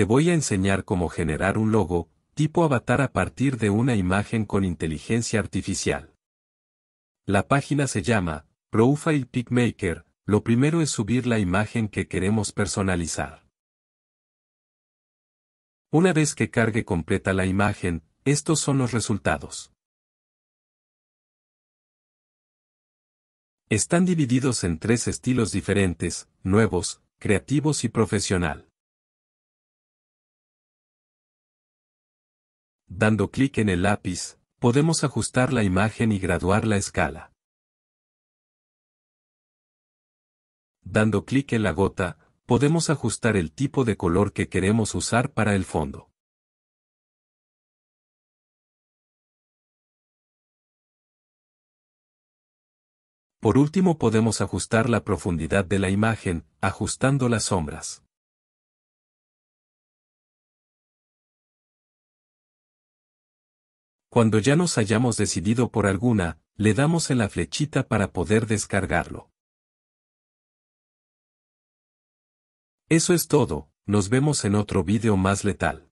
te voy a enseñar cómo generar un logo, tipo avatar a partir de una imagen con inteligencia artificial. La página se llama Profile Pickmaker, lo primero es subir la imagen que queremos personalizar. Una vez que cargue completa la imagen, estos son los resultados. Están divididos en tres estilos diferentes, nuevos, creativos y profesional. dando clic en el lápiz, podemos ajustar la imagen y graduar la escala. Dando clic en la gota, podemos ajustar el tipo de color que queremos usar para el fondo. Por último podemos ajustar la profundidad de la imagen, ajustando las sombras. Cuando ya nos hayamos decidido por alguna, le damos en la flechita para poder descargarlo. Eso es todo, nos vemos en otro video más letal.